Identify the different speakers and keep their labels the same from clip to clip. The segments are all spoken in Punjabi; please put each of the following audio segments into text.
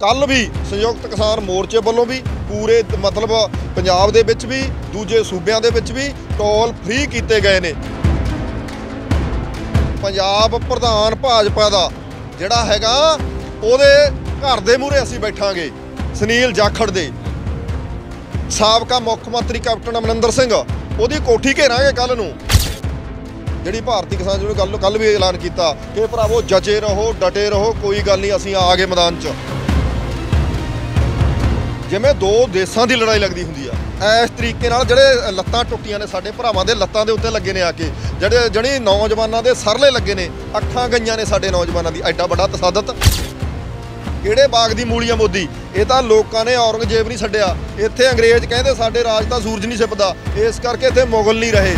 Speaker 1: ਕੱਲ ਵੀ ਸੰਯੁਕਤ ਕਿਸਾਨ ਮੋਰਚੇ ਵੱਲੋਂ ਵੀ ਪੂਰੇ ਮਤਲਬ ਪੰਜਾਬ ਦੇ ਵਿੱਚ ਵੀ ਦੂਜੇ ਸੂਬਿਆਂ ਦੇ ਵਿੱਚ ਵੀ ਟੋਲ ਫ੍ਰੀ ਕੀਤੇ ਗਏ ਨੇ ਪੰਜਾਬ ਪ੍ਰਧਾਨ ਭਾਜਪਾ ਦਾ ਜਿਹੜਾ ਹੈਗਾ ਉਹਦੇ ਘਰ ਦੇ ਮੂਹਰੇ ਅਸੀਂ ਬੈਠਾਂਗੇ ਸੁਨੀਲ ਜਾਖੜ ਦੇ ਸਾਬਕਾ ਮੁੱਖ ਮੰਤਰੀ ਕੈਪਟਨ ਅਮਰਿੰਦਰ ਸਿੰਘ ਉਹਦੀ ਕੋਠੀ ਘੇਰਾਂਗੇ ਕੱਲ ਨੂੰ ਜਿਹੜੀ ਭਾਰਤੀ ਕਿਸਾਨ ਜਿਹਨੂੰ ਗੱਲ ਕੱਲ ਵੀ ਐਲਾਨ ਕੀਤਾ ਕਿ ਭਰਾਵੋ ਜਜੇ ਰਹੋ ਡਟੇ ਰਹੋ ਕੋਈ ਗੱਲ ਨਹੀਂ ਅਸੀਂ ਆ ਗਏ ਮੈਦਾਨ 'ਚ ਜਿਵੇਂ ਦੋ ਦੇਸ਼ਾਂ ਦੀ ਲੜਾਈ ਲੱਗਦੀ ਹੁੰਦੀ ਆ ਇਸ ਤਰੀਕੇ ਨਾਲ ਜਿਹੜੇ ਲੱਤਾਂ ਟੁੱਟੀਆਂ ਨੇ ਸਾਡੇ ਭਰਾਵਾਂ ਦੇ ਲੱਤਾਂ ਦੇ ਉੱਤੇ ਲੱਗੇ ਨੇ ਆ ਕੇ ਜਿਹੜੇ ਜਣੀ ਨੌਜਵਾਨਾਂ ਦੇ ਸਰਲੇ ਲੱਗੇ ਨੇ ਅੱਖਾਂ ਗਈਆਂ ਨੇ ਸਾਡੇ ਨੌਜਵਾਨਾਂ ਦੀ ਐਡਾ ਵੱਡਾ ਤਸਾਦਤ ਕਿਹੜੇ ਬਾਗ ਦੀ ਮੂਲੀਆ ਮੋਦੀ ਇਹ ਤਾਂ ਲੋਕਾਂ ਨੇ ਔਰੰਗਜ਼ੇਬ ਨਹੀਂ ਛੱਡਿਆ ਇੱਥੇ ਅੰਗਰੇਜ਼ ਕਹਿੰਦੇ ਸਾਡੇ ਰਾਜ ਤਾਂ ਸੂਰਜ ਨਹੀਂ
Speaker 2: ਛਿਪਦਾ ਇਸ ਕਰਕੇ ਇੱਥੇ ਮੁਗਲ ਨਹੀਂ ਰਹੇ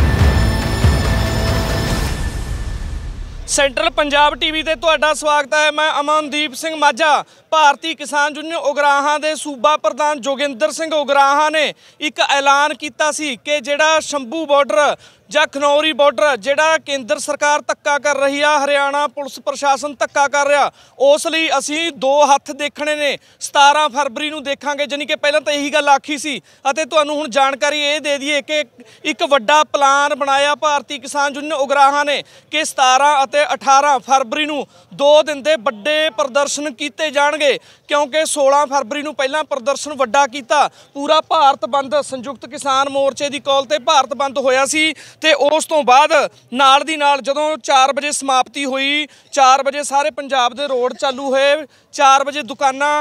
Speaker 2: ਸੈਂਟਰਲ ਪੰਜਾਬ ਟੀਵੀ ਤੇ ਤੁਹਾਡਾ ਸਵਾਗਤ ਹੈ ਮੈਂ ਅਮਨਦੀਪ ਸਿੰਘ ਮਾਝਾ ਭਾਰਤੀ ਕਿਸਾਨ ਯੂਨੀਅਨ ਉਗਰਾਹਾਂ ਦੇ ਸੂਬਾ ਪ੍ਰਧਾਨ ਜੋਗਿੰਦਰ ਸਿੰਘ ਉਗਰਾਹਾਂ ਨੇ ਇੱਕ ਐਲਾਨ ਕੀਤਾ ਸੀ ਕਿ ਜਿਹੜਾ ਸ਼ੰਭੂ ਬਾਰਡਰ ਜਾਂ ਖਨੌਰੀ ਬਾਰਡਰ ਜਿਹੜਾ ਕੇਂਦਰ ਸਰਕਾਰ ਧੱਕਾ ਕਰ ਰਹੀ ਆ ਹਰਿਆਣਾ ਪੁਲਿਸ ਪ੍ਰਸ਼ਾਸਨ ਧੱਕਾ ਕਰ ਰਿਹਾ ਉਸ ਲਈ ਅਸੀਂ ਦੋ ਹੱਥ ਦੇਖਣੇ ਨੇ 17 ਫਰਵਰੀ ਨੂੰ ਦੇਖਾਂਗੇ ਜਾਨੀ ਕਿ ਪਹਿਲਾਂ ਤਾਂ ਇਹੀ ਗੱਲ ਆਖੀ ਸੀ ਅਤੇ ਤੁਹਾਨੂੰ ਹੁਣ ਜਾਣਕਾਰੀ ਇਹ ਦੇ ਦਈਏ ਕਿ ਇੱਕ ਵੱਡਾ ਪਲਾਨ ਬਣਾਇਆ ਭਾਰਤੀ ਕਿਸਾਨ ਜੁਨ ਉਗਰਾਹਾਂ ਨੇ ਕਿ 17 ਅਤੇ 18 ਫਰਵਰੀ ਨੂੰ ਦੋ ਦਿਨ ਦੇ ਵੱਡੇ ਪ੍ਰਦਰਸ਼ਨ ਕੀਤੇ ਜਾਣਗੇ ਕਿਉਂਕਿ 16 ਫਰਵਰੀ ਨੂੰ ਪਹਿਲਾਂ ਪ੍ਰਦਰਸ਼ਨ ਵੱਡਾ ਕੀਤਾ ਪੂਰਾ ਭਾਰਤ ਬੰਦ ਸੰਯੁਕਤ ਕਿਸਾਨ ਮੋਰਚੇ ਦੀ ਕਾਲ ਤੇ ਭਾਰਤ ਬੰਦ ਹੋਇਆ ਸੀ ਤੇ ਉਸ ਤੋਂ ਬਾਅਦ ਨਾਲ ਦੀ ਨਾਲ ਜਦੋਂ 4 ਵਜੇ ਸਮਾਪਤੀ ਹੋਈ 4 ਵਜੇ ਸਾਰੇ ਪੰਜਾਬ ਦੇ ਰੋਡ ਚਾਲੂ ਹੋਏ 4 ਵਜੇ ਦੁਕਾਨਾਂ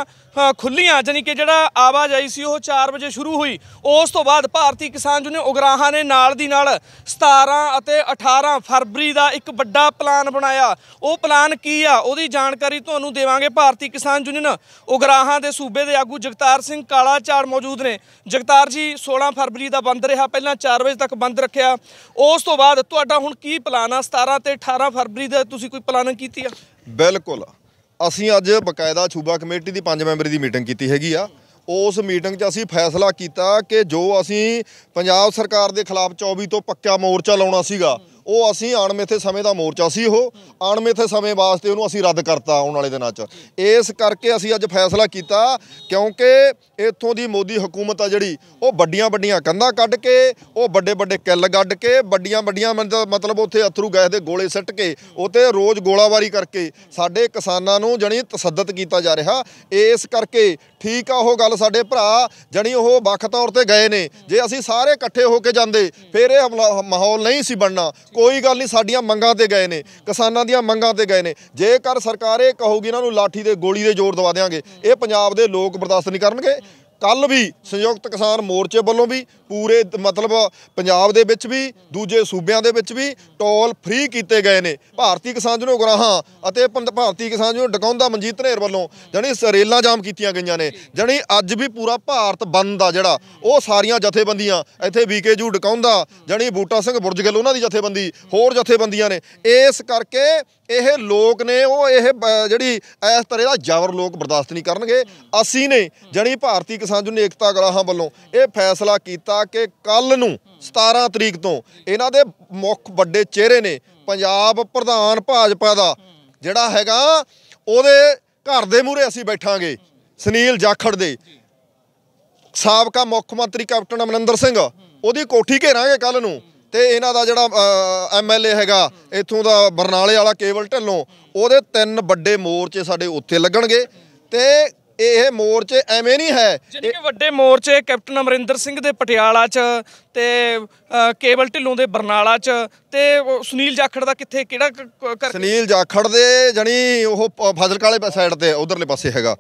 Speaker 2: ਖੁੱਲੀਆਂ ਜਾਨੀ ਕਿ ਜਿਹੜਾ ਆਵਾਜਾਈ ਸੀ ਉਹ 4 ਵਜੇ ਸ਼ੁਰੂ ਹੋਈ ਉਸ ਤੋਂ ਬਾਅਦ ਭਾਰਤੀ ਕਿਸਾਨ ਜੁਨੇ ਉਗਰਾਹਾਂ ਨੇ ਨਾਲ ਦੀ ਨਾਲ 17 ਅਤੇ 18 ਫਰਵਰੀ ਦਾ ਇੱਕ ਵੱਡਾ ਪਲਾਨ ਬਣਾਇਆ ਉਹ ਪਲਾਨ ਕੀ ਆ ਉਹਦੀ ਜਾਣਕਾਰੀ ਤੁਹਾਨੂੰ ਦੇਵਾਂਗੇ ਭਾਰਤੀ ਕਿਸਾਨ ਯੂਨੀਅਨ ਉਗਰਾਹਾਂ ਦੇ ਸੂਬੇ ਦੇ ਆਗੂ ਜਗਤਾਰ ਸਿੰਘ ਕਾਲਾ ਝਾੜ ਮੌਜੂਦ ਨੇ ਜਗਤਾਰ ਜੀ 16 ਫਰਵਰੀ ਦਾ ਬੰਦ ਰਿਹਾ ਪਹਿਲਾਂ 4 ਵਜੇ ਤੱਕ ਬੰਦ ਰੱਖਿਆ ਉਸ ਤੋਂ ਬਾਅਦ ਤੁਹਾਡਾ ਹੁਣ ਕੀ ਪਲਾਨ ਆ 17 ਤੇ 18 ਫਰਵਰੀ ਦਾ ਤੁਸੀਂ ਕੋਈ ਪਲਾਨਿੰਗ ਕੀਤੀ ਆ
Speaker 1: ਬਿਲਕੁਲ ਅਸੀਂ ਅੱਜ ਬਕਾਇਦਾ ਛੂਬਾ ਕਮੇਟੀ ਦੀ ਪੰਜ ਮੈਂਬਰੀ ਦੀ ਮੀਟਿੰਗ ਕੀਤੀ ਹੈਗੀ ਆ ਉਸ ਮੀਟਿੰਗ 'ਚ ਅਸੀਂ ਫੈਸਲਾ ਕੀਤਾ ਕਿ ਜੋ ਅਸੀਂ ਪੰਜਾਬ ਸਰਕਾਰ ਦੇ ਖਿਲਾਫ 24 ਤੋਂ ਪੱਕਾ ਮੋਰਚਾ ਲਾਉਣਾ ਸੀਗਾ ਉਹ ਅਸੀਂ ਅਣਮਿੱਥੇ ਸਮੇਂ ਦਾ ਮੋਰਚਾ ਸੀ ਉਹ ਅਣਮਿੱਥੇ ਸਮੇਂ ਵਾਸਤੇ ਉਹਨੂੰ ਅਸੀਂ ਰੱਦ ਕਰਤਾ ਆਉਣ ਵਾਲੇ ਦਿਨਾਂ 'ਚ ਇਸ ਕਰਕੇ ਅਸੀਂ ਅੱਜ ਫੈਸਲਾ ਕੀਤਾ ਕਿਉਂਕਿ ਇੱਥੋਂ ਦੀ ਮੋਦੀ ਹਕੂਮਤ ਆ ਜਿਹੜੀ ਉਹ ਵੱਡੀਆਂ ਵੱਡੀਆਂ ਕੰਧਾਂ ਕੱਢ ਕੇ ਉਹ ਵੱਡੇ ਵੱਡੇ ਕਿੱਲ ਗੱਡ ਕੇ ਵੱਡੀਆਂ ਵੱਡੀਆਂ ਮਤਲਬ ਉੱਥੇ ਅਥਰੂ ਗੈਸ ਦੇ ਗੋਲੇ ਸੱਟ ਕੇ ਉੱਥੇ ਰੋਜ਼ ਗੋਲਾਬਾਰੀ ਕਰਕੇ ਸਾਡੇ ਕਿਸਾਨਾਂ ਨੂੰ ਜਣੀ ਤਸੱਦਤ ਕੀਤਾ ਜਾ ਰਿਹਾ ਇਸ ਕਰਕੇ ਠੀਕ ਆ ਉਹ ਗੱਲ ਸਾਡੇ ਭਰਾ ਜਣੀ ਉਹ ਵੱਖ ਤੌਰ ਤੇ ਗਏ ਨੇ ਜੇ ਅਸੀਂ ਸਾਰੇ ਇਕੱਠੇ ਹੋ ਕੇ ਜਾਂਦੇ ਫਿਰ ਇਹ ਮਾਹੌਲ ਨਹੀਂ ਸੀ ਬਣਨਾ ਕੋਈ ਗੱਲ ਨਹੀਂ ਸਾਡੀਆਂ ਮੰਗਾਂ ਤੇ ਗਏ ਨੇ ਕਿਸਾਨਾਂ ਦੀਆਂ ਮੰਗਾਂ ਤੇ ਗਏ ਨੇ ਜੇਕਰ ਸਰਕਾਰ ਇਹ ਕਹੂਗੀ ਇਹਨਾਂ ਨੂੰ ਲਾਠੀ ਦੇ ਗੋਲੀ ਦੇ ਜ਼ੋਰ ਦਵਾ ਦੇਵਾਂਗੇ ਇਹ ਪੰਜਾਬ ਦੇ ਲੋਕ ਬਰਦਾਸ਼ਤ ਨਹੀਂ ਕਰਨਗੇ ਕੱਲ ਵੀ ਸੰਯੁਕਤ ਕਿਸਾਨ ਮੋਰਚੇ ਵੱਲੋਂ ਵੀ ਪੂਰੇ ਮਤਲਬ ਪੰਜਾਬ ਦੇ ਵਿੱਚ ਵੀ ਦੂਜੇ ਸੂਬਿਆਂ ਦੇ ਵਿੱਚ ਵੀ ਟੋਲ ਫ੍ਰੀ ਕੀਤੇ ਗਏ ਨੇ ਭਾਰਤੀ ਕਿਸਾਨ ਜਨੋ ਗਰਾਹਾਂ ਅਤੇ ਭਾਰਤੀ ਕਿਸਾਨ ਜਨੋ ਡਕਾਉਂਦਾ ਮਨਜੀਤ ਨੇਰ ਵੱਲੋਂ ਜਾਨੀ ਰੇਲਾਂ ਜਾਮ ਕੀਤੀਆਂ ਗਈਆਂ ਨੇ ਜਾਨੀ ਅੱਜ ਵੀ ਪੂਰਾ ਭਾਰਤ ਬੰਦ ਆ ਜਿਹੜਾ ਉਹ ਸਾਰੀਆਂ ਜਥੇਬੰਦੀਆਂ ਇੱਥੇ ਵੀਕੇ ਜੂ ਡਕਾਉਂਦਾ ਜਾਨੀ ਬੂਟਾ ਸਿੰਘ ਬੁਰਜ ਉਹਨਾਂ ਦੀ ਜਥੇਬੰਦੀ ਹੋਰ ਜਥੇਬੰਦੀਆਂ ਨੇ ਇਸ ਕਰਕੇ ਇਹ ਲੋਕ ਨੇ ਉਹ ਇਹ ਜਿਹੜੀ ਇਸ ਤਰ੍ਹਾਂ ਦਾ ਜਾਵਰ ਲੋਕ ਬਰਦਾਸ਼ਤ ਨਹੀਂ ਕਰਨਗੇ ਅਸੀਂ ਨੇ ਜਾਨੀ ਭਾਰਤੀ ਕਿਸਾਨ ਜਨੋ ਏਕਤਾ ਗਰਾਹਾਂ ਵੱਲੋਂ ਇਹ ਫੈਸਲਾ ਕੀਤਾ ਆ ਕੇ ਕੱਲ ਨੂੰ 17 ਤਰੀਕ ਤੋਂ ਇਹਨਾਂ ਦੇ ਮੁੱਖ ਵੱਡੇ ਚਿਹਰੇ ਨੇ ਪੰਜਾਬ ਪ੍ਰਧਾਨ ਭਾਜਪਾ ਦਾ ਜਿਹੜਾ ਹੈਗਾ ਉਹਦੇ ਘਰ ਦੇ ਮੂਹਰੇ ਅਸੀਂ ਬੈਠਾਂਗੇ ਸੁਨੀਲ ਜਾਖੜ ਦੇ ਸਾਬਕਾ ਮੁੱਖ ਮੰਤਰੀ ਕੈਪਟਨ ਅਮਨੰਦਰ ਸਿੰਘ ਉਹਦੀ ਕੋਠੀ ਘੇਰਾਂਗੇ ਕੱਲ ਨੂੰ ਤੇ ਇਹਨਾਂ ਦਾ ਜਿਹੜਾ ਐਮਐਲਏ ਹੈਗਾ ਇਥੋਂ ਦਾ ਬਰਨਾਲੇ ਵਾਲਾ ਕੇਵਲ ਢੱਲੋਂ ਉਹਦੇ ਤਿੰਨ ਵੱਡੇ ਮੋਰਚੇ ਸਾਡੇ ਉੱਥੇ ਲੱਗਣਗੇ ਤੇ
Speaker 2: ਇਹ ਮੋਰਚੇ ਐਵੇਂ ਨਹੀਂ ਹੈ ਜਿਹੜੇ ਵੱਡੇ ਮੋਰਚੇ ਕੈਪਟਨ ਅਮਰਿੰਦਰ ਸਿੰਘ ਦੇ ਪਟਿਆਲਾ 'ਚ ਤੇ ਕੇਬਲ ਢਿੱਲੋਂ ਦੇ ਬਰਨਾਲਾ 'ਚ ਤੇ ਸੁਨੀਲ ਜਾਖੜ ਦਾ ਕਿੱਥੇ ਕਿਹੜਾ ਸੁਨੀਲ
Speaker 1: ਜਾਖੜ ਦੇ ਜਣੀ ਉਹ ਫਾਜ਼ਿਲਕਾ ਵਾਲੇ ਸਾਈਡ ਤੇ ਉਧਰਲੇ ਪਾਸੇ ਹੈਗਾ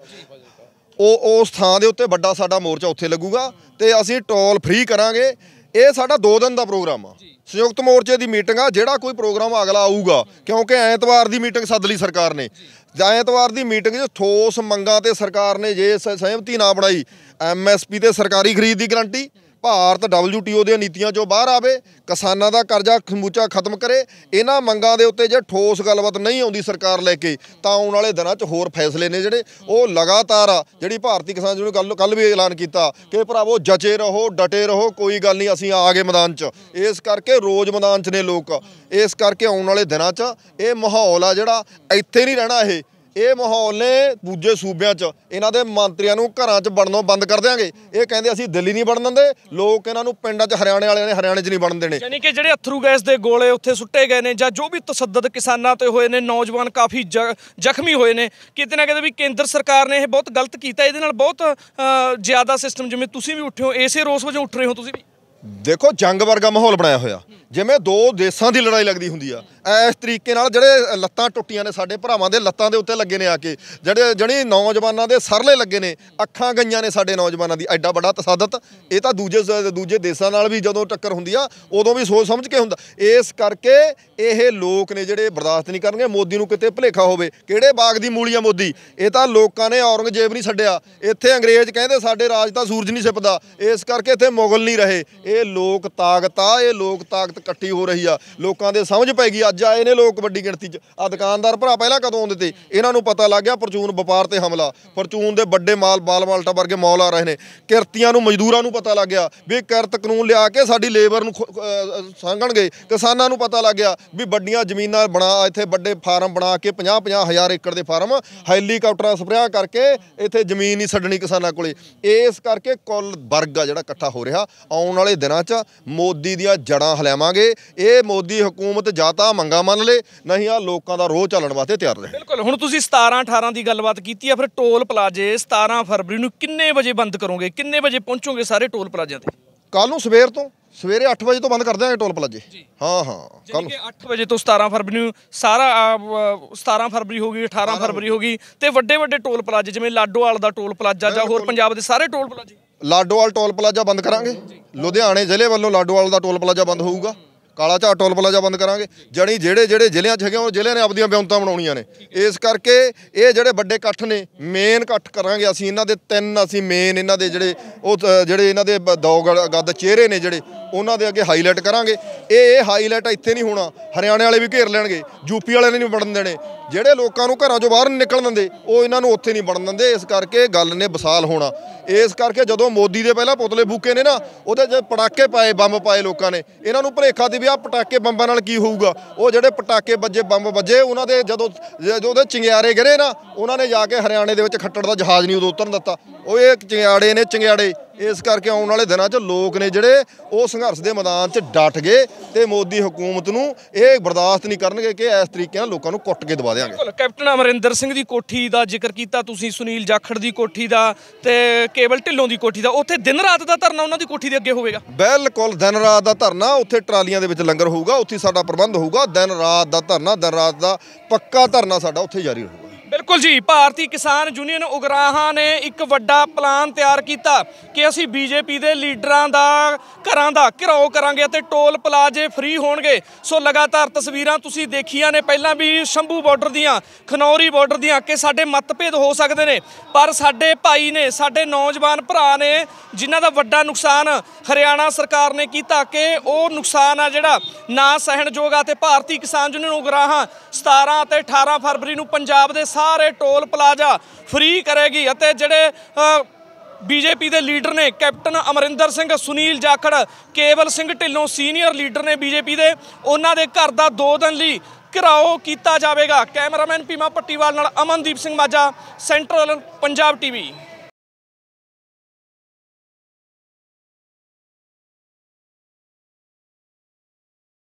Speaker 1: ਉਹ ਉਸ ਥਾਂ ਦੇ ਉੱਤੇ ਵੱਡਾ ਸਾਡਾ ਮੋਰਚਾ ਉੱਥੇ ਲੱਗੂਗਾ ਤੇ ਅਸੀਂ ਟੋਲ ਫ੍ਰੀ ਕਰਾਂਗੇ ਇਹ ਸਾਡਾ 2 ਦਿਨ ਦਾ ਪ੍ਰੋਗਰਾਮ ਆ ਸੰਯੁਕਤ ਮੋਰਚੇ ਦੀ ਮੀਟਿੰਗ ਆ ਜਿਹੜਾ ਕੋਈ ਪ੍ਰੋਗਰਾਮ ਅਗਲਾ ਆਊਗਾ ਕਿਉਂਕਿ ਐਤਵਾਰ ਦੀ ਮੀਟਿੰਗ ਸੱਦ ਲਈ ਸਰਕਾਰ ਨੇ ਐਤਵਾਰ ਦੀ ਮੀਟਿੰਗ 'ਚ ਠੋਸ ਮੰਗਾਂ ਤੇ ਸਰਕਾਰ ਨੇ ਜੇ ਸਹਿਮਤੀ ਨਾ ਬਣਾਈ ਐਮਐਸਪੀ ਤੇ ਸਰਕਾਰੀ ਖਰੀਦ ਦੀ ਗਰੰਟੀ ਭਾਰਤ WTO ਦੀਆਂ ਨੀਤੀਆਂ ਚੋਂ ਬਾਹਰ ਆਵੇ ਕਿਸਾਨਾਂ ਦਾ ਕਰਜ਼ਾ ਖਮੂਚਾ ਖਤਮ ਕਰੇ ਇਹਨਾਂ ਮੰਗਾਂ ਦੇ ਉੱਤੇ ਜੇ ਠੋਸ ਗੱਲਬਾਤ ਨਹੀਂ ਆਉਂਦੀ ਸਰਕਾਰ ਲੈ ਕੇ ਤਾਂ ਆਉਣ ਵਾਲੇ ਦਿਨਾਂ 'ਚ ਹੋਰ ਫੈਸਲੇ ਨੇ ਜਿਹੜੇ ਉਹ ਲਗਾਤਾਰ ਜਿਹੜੀ ਭਾਰਤੀ ਕਿਸਾਨ ਜਿਹਨੂੰ ਕੱਲ ਕੱਲ ਵੀ ਐਲਾਨ ਕੀਤਾ ਕਿ ਭਰਾਵੋ ਜਚੇ ਰਹੋ ਡਟੇ ਰਹੋ ਕੋਈ ਗੱਲ ਨਹੀਂ ਅਸੀਂ ਆ ਗਏ ਮੈਦਾਨ 'ਚ ਇਸ ਕਰਕੇ ਰੋਜ਼ ਮੈਦਾਨ 'ਚ ਨੇ ਲੋਕ ਇਸ ਕਰਕੇ ਆਉਣ ਵਾਲੇ ਦਿਨਾਂ 'ਚ ਇਹ ਮਾਹੌਲ ਆ ਜਿਹੜਾ ਇੱਥੇ ਨਹੀਂ ਰਹਿਣਾ ਇਹ ਇਹ ਮਾਹੌਲ ਨੇ ਦੂਜੇ ਸੂਬਿਆਂ 'ਚ ਇਹਨਾਂ ਦੇ ਮੰਤਰੀਆਂ ਨੂੰ ਘਰਾਂ 'ਚ ਬਣਨੋਂ ਬੰਦ ਕਰ ਦੇਾਂਗੇ ਇਹ ਕਹਿੰਦੇ ਅਸੀਂ ਦਿੱਲੀ ਨਹੀਂ ਵੜਨ ਦਿੰਦੇ ਲੋਕ ਇਹਨਾਂ ਨੂੰ ਪਿੰਡਾਂ 'ਚ ਹਰਿਆਣੇ ਵਾਲਿਆਂ ਨੇ ਹਰਿਆਣੇ 'ਚ ਨਹੀਂ ਵੜਨ ਦੇਣੇ
Speaker 2: ਯਾਨੀ ਕਿ ਜਿਹੜੇ ਅਥਰੂ ਗੈਸ ਦੇ ਗੋਲੇ ਉੱਥੇ ਸੁੱਟੇ ਗਏ ਨੇ ਜਾਂ ਜੋ ਵੀ ਤਸੱਦਦ ਕਿਸਾਨਾਂ ਤੇ ਹੋਏ ਨੇ ਨੌਜਵਾਨ ਕਾਫੀ ਜ਼ਖਮੀ ਹੋਏ ਨੇ ਕਿਤੇ ਨਾ ਕਿਤੇ ਵੀ ਕੇਂਦਰ ਸਰਕਾਰ ਨੇ ਇਹ ਬਹੁਤ ਗਲਤ ਕੀਤਾ ਇਹਦੇ ਨਾਲ ਬਹੁਤ ਜ਼ਿਆਦਾ ਸਿਸਟਮ ਜਿਵੇਂ ਤੁਸੀਂ ਵੀ ਉੱਠੇ ਹੋ ਏਸੇ ਰੋਸ ਵਜੋਂ ਉੱਠ ਰਹੇ ਹੋ ਤੁਸੀਂ ਵੀ
Speaker 1: ਦੇਖੋ ਜੰਗ ਵਰਗਾ ਮਾਹੌਲ ਬਣਾਇਆ ਹੋਇਆ ਜਿਵੇਂ ਦੋ ਦੇਸ਼ਾਂ ਦੀ ਲੜਾਈ ਲੱਗਦੀ ਹੁੰਦੀ ਆ
Speaker 2: ਇਸ ਤਰੀਕੇ ਨਾਲ
Speaker 1: ਜਿਹੜੇ ਲੱਤਾਂ ਟੁੱਟੀਆਂ ਨੇ ਸਾਡੇ ਭਰਾਵਾਂ ਦੇ ਲੱਤਾਂ ਦੇ ਉੱਤੇ ਲੱਗੇ ਨੇ ਆ ਕੇ ਜਿਹੜੇ ਜਣੀ ਨੌਜਵਾਨਾਂ ਦੇ ਸਰਲੇ ਲੱਗੇ ਨੇ ਅੱਖਾਂ ਗਈਆਂ ਨੇ ਸਾਡੇ ਨੌਜਵਾਨਾਂ ਦੀ ਐਡਾ ਬੜਾ ਤਸਾਦਤ ਇਹ ਤਾਂ ਦੂਜੇ ਦੂਜੇ ਦੇਸ਼ਾਂ ਨਾਲ ਵੀ ਜਦੋਂ ਟੱਕਰ ਹੁੰਦੀ ਆ ਉਦੋਂ ਵੀ ਸੋਚ ਸਮਝ ਕੇ ਹੁੰਦਾ ਇਸ ਕਰਕੇ ਇਹ ਲੋਕ ਨੇ ਜਿਹੜੇ ਬਰਦਾਸ਼ਤ ਨਹੀਂ ਕਰਨਗੇ ਮੋਦੀ ਨੂੰ ਕਿਤੇ ਭਲੇਖਾ ਹੋਵੇ ਕਿਹੜੇ ਬਾਗ ਦੀ ਮੂਲੀਆਂ ਮੋਦੀ ਇਹ ਤਾਂ ਲੋਕਾਂ ਨੇ ਔਰੰਗਜ਼ੇਬ ਨਹੀਂ ਛੱਡਿਆ ਇੱਥੇ ਅੰਗਰੇਜ਼ ਕਹਿੰਦੇ ਸਾਡੇ ਰਾਜ ਤਾਂ ਸੂਰਜ ਨਹੀਂ ਛਿਪਦਾ ਇਸ ਕਰਕੇ ਇੱਥੇ ਮੁਗਲ ਨਹੀਂ ਰਹੇ ਇਹ ਲੋਕ ਤਾਕਤ ਆ ਇਹ ਲੋਕ ਤਾਕਤ ਇਕੱਠੀ ਹੋ ਰਹੀ ਆ ਲੋਕਾਂ ਦੇ ਸਮਝ ਪੈ ਗਈ ਅੱਜ ਆਏ ਨੇ ਲੋਕ ਵੱਡੀ ਗਿਣਤੀ 'ਚ ਆ ਦੁਕਾਨਦਾਰ ਭਰਾ ਪਹਿਲਾਂ ਕਦੋਂ ਆਉਂਦੇ ਤੇ ਇਹਨਾਂ ਨੂੰ ਪਤਾ ਲੱਗ ਗਿਆ ਪਰਚੂਨ ਵਪਾਰ ਤੇ ਹਮਲਾ ਪਰਚੂਨ ਦੇ ਵੱਡੇ ਮਾਲ ਬਾਲ ਮਾਲਟਾ ਵਰਗੇ ਮੌਲ ਆ ਰਹੇ ਨੇ ਕਿਰਤੀਆਂ ਨੂੰ ਮਜ਼ਦੂਰਾਂ ਨੂੰ ਪਤਾ ਲੱਗ ਗਿਆ ਵੀ ਕਿਰਤ ਕਾਨੂੰਨ ਲਿਆ ਕੇ ਸਾਡੀ ਲੇਬਰ ਨੂੰ ਸਾਂਗਣਗੇ ਕਿਸਾਨਾਂ ਨੂੰ ਪਤਾ ਲੱਗ ਗਿਆ ਵੀ ਵੱਡੀਆਂ ਜ਼ਮੀਨਾਂ ਬਣਾ ਇੱਥੇ ਵੱਡੇ ਫਾਰਮ ਬਣਾ ਕੇ 50 50 ਹਜ਼ਾਰ ਏਕੜ ਦੇ ਫਾਰਮ ਹੈਲੀਕਾਪਟਰਾਂ ਸਪਰੇਅ ਕਰਕੇ ਇੱਥੇ ਜ਼ਮੀਨ ਨਹੀਂ ਛੱਡਣੀ ਕਿਸਾਨਾਂ ਕੋਲੇ ਇਸ ਕਰਕੇ ਕੁੱਲ ਵਰਗ ਆ ਜਿਹੜਾ ਇਕੱਠਾ ਹੋ ਰਿਹਾ ਆਉਣ ਵਾਲੇ ਦਿਨਾਂ 'ਚ ਮੋਦੀ ਦੀਆਂ ਜੜਾਂ ਹਲਾਵਾਂਗੇ ਇਹ ਮੋਦੀ ਹਕੂਮਤ ਜਾਂ ਤਾਂ ਮੰਗਾ ਮੰਨ ਲੇ ਨਹੀਂ ਆ ਲੋਕਾਂ ਦਾ ਰੋਹ ਚੱਲਣ ਵਾਸਤੇ ਤਿਆਰ ਰਹੇ
Speaker 2: ਬਿਲਕੁਲ ਹੁਣ ਤੁਸੀਂ 17 18 ਦੀ ਗੱਲਬਾਤ ਕੀਤੀ ਆ ਫਿਰ ਟੋਲ ਪਲਾਜੇ 17 ਫਰਵਰੀ ਨੂੰ ਕਿੰਨੇ ਵਜੇ ਬੰਦ ਕਰੋਗੇ ਕਿੰਨੇ ਵਜੇ ਪਹੁੰਚੋਗੇ ਸਾਰੇ ਟੋਲ ਪਲਾਜ਼ਿਆਂ ਤੇ ਕੱਲ ਨੂੰ ਸਵੇਰ ਤੋਂ
Speaker 1: ਸਵੇਰੇ 8 ਵਜੇ ਤੋਂ ਬੰਦ ਕਰ ਦਿਆਂਗੇ ਟੋਲ ਪਲਾਜੇ ਹਾਂ ਹਾਂ
Speaker 2: ਕੱਲ ਨੂੰ 8 ਵਜੇ ਤੋਂ 17 ਫਰਵਰੀ ਨੂੰ ਸਾਰਾ 17 ਫਰਵਰੀ ਹੋ ਗਈ 18 ਫਰਵਰੀ ਹੋ ਗਈ ਤੇ ਵੱਡੇ ਵੱਡੇ ਟੋਲ ਪਲਾਜੇ ਜਿਵੇਂ ਲਾਡੋਵਾਲ ਦਾ ਟੋਲ ਪਲਾਜਾ ਜਾਂ ਹੋਰ ਪੰਜਾਬ ਦੇ ਸਾਰੇ ਟੋਲ ਪਲਾਜੇ
Speaker 1: ਲਾਡੋਵਾਲ ਟੋਲ ਪਲਾਜਾ ਬੰਦ ਕਰਾਂਗੇ ਲੁਧਿਆਣੇ ਜ਼ਿਲ੍ਹੇ ਵੱਲੋਂ ਲਾਡੋਵਾਲ ਦਾ ਟੋਲ ਪਲਾਜਾ ਬੰਦ ਹੋਊਗਾ ਕਾਲਾ ਝਾੜ ਟੋਲ ਪਲਾਜ਼ਾ ਬੰਦ ਕਰਾਂਗੇ ਜਣੀ ਜਿਹੜੇ ਜਿਹੜੇ ਜ਼ਿਲ੍ਹਿਆਂ 'ਚ ਹੈਗੇ ਉਹ ਜ਼ਿਲ੍ਹਿਆਂ ਨੇ ਆਪਦੀਆਂ ਬਿਉਂਤਾਂ ਬਣਾਉਣੀਆਂ ਨੇ ਇਸ ਕਰਕੇ ਇਹ ਜਿਹੜੇ ਵੱਡੇ ਇਕੱਠ ਨੇ ਮੇਨ ਇਕੱਠ ਕਰਾਂਗੇ ਅਸੀਂ ਇਹਨਾਂ ਦੇ ਤਿੰਨ ਅਸੀਂ ਮੇਨ ਇਹਨਾਂ ਦੇ ਜਿਹੜੇ ਉਹ ਜਿਹੜੇ ਇਹਨਾਂ ਦੇ ਦੌਗ ਗੱਦ ਚਿਹਰੇ ਨੇ ਜਿਹੜੇ ਉਹਨਾਂ ਦੇ ਅੱਗੇ ਹਾਈਲਾਈਟ ਕਰਾਂਗੇ ਇਹ ਇਹ ਹਾਈਲਾਈਟ ਇੱਥੇ ਨਹੀਂ ਹੋਣਾ ਹਰਿਆਣੇ ਵਾਲੇ ਵੀ ਘੇਰ ਲੈਣਗੇ ਯੂਪੀ ਵਾਲੇ ਨਹੀਂ ਵੜਨ ਦੇਣੇ ਜਿਹੜੇ ਲੋਕਾਂ ਨੂੰ ਘਰਾਂ 'ਚੋਂ ਬਾਹਰ ਨਿਕਲਣ ਦਿੰਦੇ ਉਹ ਇਹਨਾਂ ਨੂੰ ਉੱਥੇ ਨਹੀਂ ਵੜਨ ਦਿੰਦੇ ਇਸ ਕਰਕੇ ਗੱਲ ਨੇ ਵਿਸਾਲ ਹੋਣਾ ਇਸ ਕਰਕੇ ਜਦੋਂ ਮੋਦੀ ਦੇ ਪਹਿਲਾਂ ਪੁਤਲੇ ਫੂਕੇ ਨੇ ਨਾ ਉਹਦੇ ਜੇ ਪੜਾਕੇ ਪਾਏ ਬੰਬ ਪਾਏ ਲੋਕਾਂ ਨੇ ਇਹਨਾਂ ਨੂੰ ਭਰੇਖਾ ਦੀ ਵੀ ਆ ਪਟਾਕੇ ਬੰਬਾਂ ਨਾਲ ਕੀ ਹੋਊਗਾ ਉਹ ਜਿਹੜੇ ਪਟਾਕੇ ਵੱਜੇ ਬੰਬ ਵੱਜੇ ਉਹਨਾਂ ਦੇ ਜਦੋਂ ਜਦੋਂ ਉਹਦੇ ਚਿੰਗਿਆਰੇ ਗਰੇ ਨਾ ਉਹਨਾਂ ਨੇ ਜਾ ਕੇ ਹਰਿਆਣੇ ਦੇ ਵਿੱਚ ਖੱਟੜ ਦਾ ਜਹਾਜ਼ ਨਹੀਂ ਉਦੋਂ ਉਤਰਨ ਦਿੱਤਾ ਉਹ ਇਹ ਚਿੰਗਿਆੜੇ ਨੇ ਚਿੰਗਿਆੜੇ ਇਸ ਕਰਕੇ ਆਉਣ ਵਾਲੇ ਦਿਨਾਂ 'ਚ ਲੋਕ ਨੇ ਜਿਹੜੇ ਉਹ ਸੰਘਰਸ਼ ਦੇ ਮੈਦਾਨ 'ਚ ਡਟ ਗਏ ਤੇ ਮੋਦੀ ਹਕੂਮਤ ਨੂੰ ਇਹ ਬਰਦਾਸ਼ਤ ਨਹੀਂ ਕਰਨਗੇ ਕਿ ਇਸ ਤਰੀਕੇ ਨਾਲ ਲੋਕਾਂ ਨੂੰ ਕੁੱਟ ਕੇ ਦਬਾ ਦੇਵਾਂਗੇ
Speaker 2: ਕੈਪਟਨ ਅਮਰਿੰਦਰ ਸਿੰਘ ਦੀ ਕੋਠੀ ਦਾ ਜ਼ਿਕਰ ਕੀਤਾ ਤੁਸੀਂ ਸੁਨੀਲ ਜਾਖੜ ਦੀ ਕੋਠੀ ਦਾ ਤੇ ਕੇਵਲ ਢਿੱਲੋਂ ਦੀ ਕੋਠੀ ਦਾ ਉੱਥੇ ਦਿਨ ਰਾਤ ਦਾ ਧਰਨਾ ਉਹਨਾਂ ਦੀ ਕੋਠੀ ਦੇ ਅੱਗੇ ਹੋਵੇਗਾ ਬਿਲਕੁਲ
Speaker 1: ਦਿਨ ਰਾਤ ਦਾ ਧਰਨਾ ਉੱਥੇ ਟਰਾਲੀਆਂ ਦੇ ਵਿੱਚ ਲੰਗਰ ਹੋਊਗਾ ਉੱਥੇ ਸਾਡਾ ਪ੍ਰਬੰਧ ਹੋਊਗਾ ਦਿਨ ਰਾਤ ਦਾ ਧਰਨਾ ਦਿਨ ਰਾਤ ਦਾ ਪੱਕਾ ਧਰਨਾ ਸਾਡਾ ਉੱਥੇ ਜਾਰੀ ਰਹੇਗਾ
Speaker 2: ਬਿਲਕੁਲ ਜੀ ਭਾਰਤੀ ਕਿਸਾਨ ਯੂਨੀਅਨ ਉਗਰਾਹਾਂ ਨੇ ਇੱਕ ਵੱਡਾ ਪਲਾਨ ਤਿਆਰ ਕੀਤਾ ਕਿ ਅਸੀਂ ਬੀਜੇਪੀ ਦੇ ਲੀਡਰਾਂ ਦਾ ਘਰਾਂ ਦਾ ਘਿਰਾਓ ਕਰਾਂਗੇ ਅਤੇ ਟੋਲ ਪਲਾਜ਼ੇ ਫ੍ਰੀ ਹੋਣਗੇ ਸੋ ਲਗਾਤਾਰ ਤਸਵੀਰਾਂ ਤੁਸੀਂ ਦੇਖੀਆਂ ਨੇ ਪਹਿਲਾਂ ਵੀ ਸ਼ੰਭੂ ਬਾਰਡਰ ਦੀਆਂ ਖਨੌਰੀ ਬਾਰਡਰ ਦੀਆਂ ਕਿ ਸਾਡੇ ਮਤਭੇਦ ਹੋ ਸਕਦੇ ਨੇ ਪਰ ਸਾਡੇ ਭਾਈ ਨੇ ਸਾਡੇ ਨੌਜਵਾਨ ਭਰਾ ਨੇ ਜਿਨ੍ਹਾਂ ਦਾ ਵੱਡਾ ਨੁਕਸਾਨ ਹਰਿਆਣਾ ਸਰਕਾਰ ਨੇ ਕੀਤਾ ਕਿ ਉਹ ਨੁਕਸਾਨ ਆ ਜਿਹੜਾ ਨਾ ਸਹਿਣਯੋਗ ਆ ਤੇ ਭਾਰਤੀ ਕਿਸਾਨ ਯੂਨੀਅਨ ਉਗਰਾਹਾਂ 17 ਅਤੇ 18 ਫਰਵਰੀ ਨੂੰ ਪੰਜਾਬ ਦੇ ਸਾਰੇ ਟੋਲ ਪਲਾਜ਼ਾ ਫ੍ਰੀ ਕਰੇਗੀ ਅਤੇ ਜਿਹੜੇ ਬੀਜੇਪੀ ਦੇ ਲੀਡਰ ਨੇ captain Amarinder Singh Sunil Jakhar Kewal Singh Dhillon senior leader ਨੇ ਬੀਜੇਪੀ ਦੇ ਉਹਨਾਂ ਦੇ ਘਰ ਦਾ 2 ਦਿਨ ਲਈ ਘਰਾਓ ਕੀਤਾ ਜਾਵੇਗਾ ਕੈਮਰਾਮੈਨ ਪੀਮਾ ਪੱਟੀਵਾਲ ਨਾਲ ਅਮਨਦੀਪ ਸਿੰਘ ਮਾਝਾ ਸੈਂਟਰਲ ਪੰਜਾਬ ਟੀਵੀ